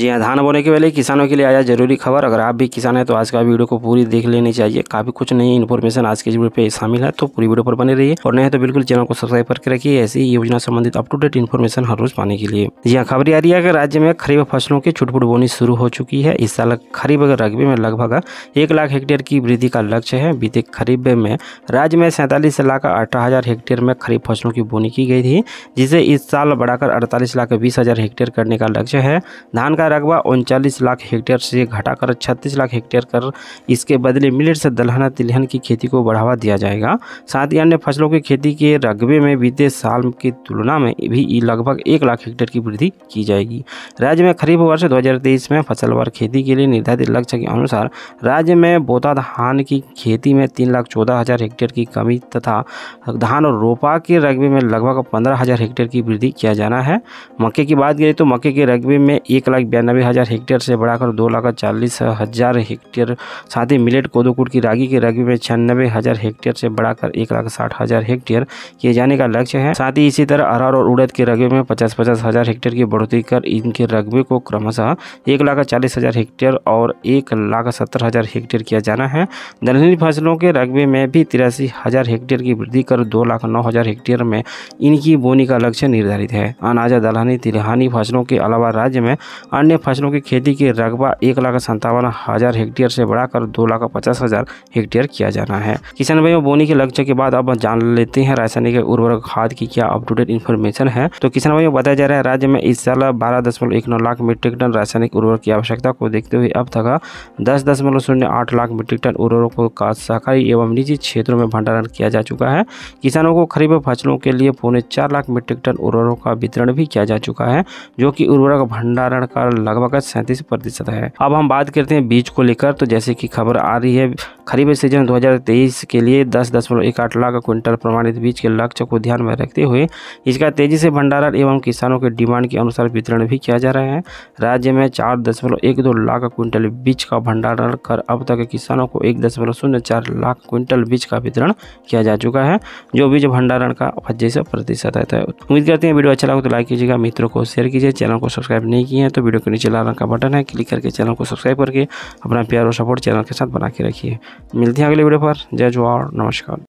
जी हाँ धान बोने के पहले किसानों के लिए आया जरूरी खबर अगर आप भी किसान हैं तो आज का वीडियो को पूरी देख लेनी चाहिए काफ़ी कुछ नई इन्फॉर्मेशन आज के वीडियो पे शामिल है तो पूरी वीडियो पर बने रहिए और नहीं तो बिल्कुल चैनल को सब्सक्राइब करके रखिए ऐसी योजना संबंधित अप टू डेट इन्फॉर्मेशन हर रोज पाने के लिए जी हाँ खबर आ रही है कि राज्य में खरीफ फसलों की छुटपुट बोनी शुरू हो चुकी है इस साल खरीफ रकबे में लगभग एक लाख हेक्टेयर की वृद्धि का लक्ष्य है बीते खरीफ में राज्य में सैंतालीस लाख अठारह हज़ार हेक्टेयर में खरीफ फसलों की बोनी की गई थी जिसे इस साल बढ़ाकर अड़तालीस लाख बीस हज़ार हेक्टेयर करने का लक्ष्य है धान का रकबा उनचालीस लाख हेक्टेयर से घटाकर छत्तीस लाख हेक्टेयर कर इसके बदले मिलेट से दलहना तिलहन की खेती को बढ़ावा दिया जाएगा साथ ही अन्य फसलों की खेती के रकबे में बीते साल की तुलना में भी लगभग एक लाख हेक्टेयर की वृद्धि की जाएगी राज्य में खरीफ वर्ष दो में फसलवार खेती के लिए निर्धारित लक्ष्य के अनुसार राज्य में बोता धान की खेती में तीन लाख चौदह हज़ार हेक्टेयर की कमी तथा धान और रोपा के रकबे में लगभग पंद्रह हज़ार हेक्टेयर की वृद्धि किया जाना है मक्के की बात करें तो मक्के के रकबे में एक लाख तिरानबे हज़ार हेक्टेयर से बढ़ाकर दो लाख चालीस हज़ार हेक्टेयर साथ ही मिलेट कोदोकुट की रागी के रागी में छियानबे हज़ार हेक्टेयर से बढ़ाकर एक लाख साठ हज़ार हेक्टेयर किए जाने का लक्ष्य है साथ ही इसी तरह अरहर और उड़द के रगे में पचास पचास हज़ार हेक्टेयर की बढ़ोतरी कर इनके रकबे को क्रमशः एक लाख चालीस हज़ार हेक्टेयर और एक लाख सत्तर हज़ार हेक्टेयर किया जाना है दलहनी फसलों के रकबे में भी तिरासी हज़ार हेक्टेयर की वृद्धि कर दो लाख नौ हज़ार हेक्टेयर में इनकी बोनी का लक्ष्य निर्धारित है अनाज दलहनी तिलहानी फसलों के अलावा राज्य में अन्य फसलों की खेती की रकबा एक लाख संतावन हजार हेक्टेयर से बढ़ाकर दो लाख पचास हजार हेक्टेयर किया जाना है किसान भाइयों बोनी के लक्ष्य के बाद अब जान लेते हैं रासायनिक उर्वरक खाद की क्या अप इन्फॉर्मेशन है तो किसान भाइयों बताया जा रहा है राज्य में इस साल बारह दशमलव एक नौ लाख मीट्रिक टन रासायनिक उर्वरक की आवश्यकता को देखते हुए अब तक दस दशमलव शून्य आठ लाख मीट्रिक टन उर्वरकों का सहकारी एवं निजी क्षेत्रों में भंडारण किया जा चुका है किसानों को खरीफ फसलों के लिए पौने चार लाख मीट्रिक टन उर्वरकों का वितरण भी किया जा चुका है जो कि उर्वरक भंडारण का लगभग सैंतीस प्रतिशत है अब हम बात करते हैं बीज को लेकर तो जैसे की खबर आ रही है खरीफ सीजन 2023 के लिए दस दशमलव एक आठ लाख क्विंटल प्रमाणित बीज के लक्ष्य को ध्यान में रखते हुए इसका तेजी से भंडारण एवं किसानों के डिमांड के अनुसार वितरण भी किया जा रहा है राज्य में चार दशमलव एक दो लाख क्विंटल बीज का भंडारण कर अब तक किसानों को एक दशमलव शून्य चार लाख क्विंटल बीज का वितरण किया जा चुका है जो बीज भंडारण का पच्चीस प्रतिशत है तो उम्मीद करते हैं वीडियो अच्छा लगा तो लाइक कीजिएगा मित्रों को शेयर कीजिए चैनल को सब्सक्राइब नहीं किए हैं तो वीडियो वीडियो के नीचे लाल रंग का बटन है क्लिक करके चैनल को सब्सक्राइब करके अपना प्यार और सपोर्ट चैनल के साथ बना के रखिए मिलते हैं अगले वीडियो पर जय जवाहर नमस्कार